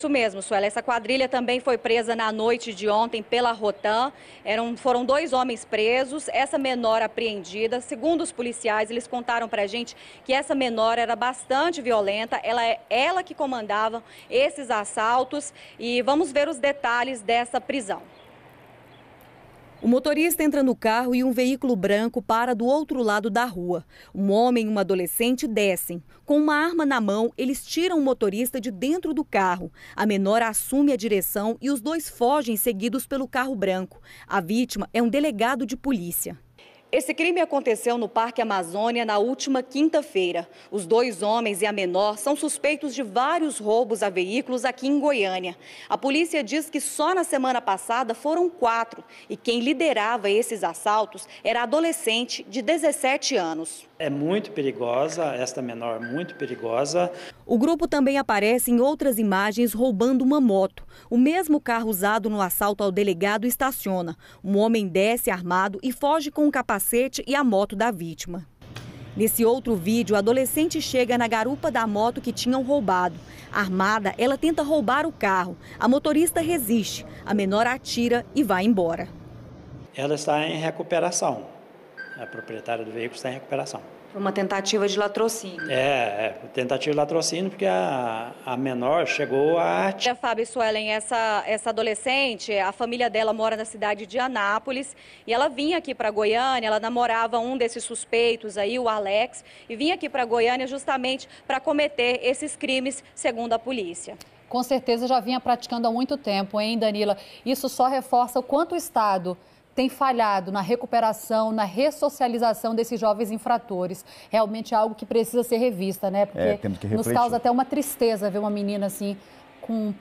Isso mesmo, Suela. Essa quadrilha também foi presa na noite de ontem pela Rotan. Eram, foram dois homens presos, essa menor apreendida. Segundo os policiais, eles contaram pra gente que essa menor era bastante violenta. Ela é ela que comandava esses assaltos. E vamos ver os detalhes dessa prisão. O motorista entra no carro e um veículo branco para do outro lado da rua. Um homem e uma adolescente descem. Com uma arma na mão, eles tiram o motorista de dentro do carro. A menor assume a direção e os dois fogem seguidos pelo carro branco. A vítima é um delegado de polícia. Esse crime aconteceu no Parque Amazônia na última quinta-feira. Os dois homens e a menor são suspeitos de vários roubos a veículos aqui em Goiânia. A polícia diz que só na semana passada foram quatro e quem liderava esses assaltos era adolescente de 17 anos. É muito perigosa, esta menor é muito perigosa. O grupo também aparece em outras imagens roubando uma moto. O mesmo carro usado no assalto ao delegado estaciona. Um homem desce armado e foge com o capacete e a moto da vítima. Nesse outro vídeo, a adolescente chega na garupa da moto que tinham roubado. Armada, ela tenta roubar o carro. A motorista resiste. A menor atira e vai embora. Ela está em recuperação a proprietária do veículo está em recuperação. Uma tentativa de latrocínio. É, é, tentativa de latrocínio, porque a, a menor chegou a. É, Fábio Suelen, essa, essa adolescente, a família dela mora na cidade de Anápolis e ela vinha aqui para Goiânia, ela namorava um desses suspeitos aí, o Alex, e vinha aqui para Goiânia justamente para cometer esses crimes, segundo a polícia com certeza já vinha praticando há muito tempo, hein, Danila? Isso só reforça o quanto o Estado tem falhado na recuperação, na ressocialização desses jovens infratores. Realmente é algo que precisa ser revista, né? Porque é, nos causa até uma tristeza ver uma menina assim com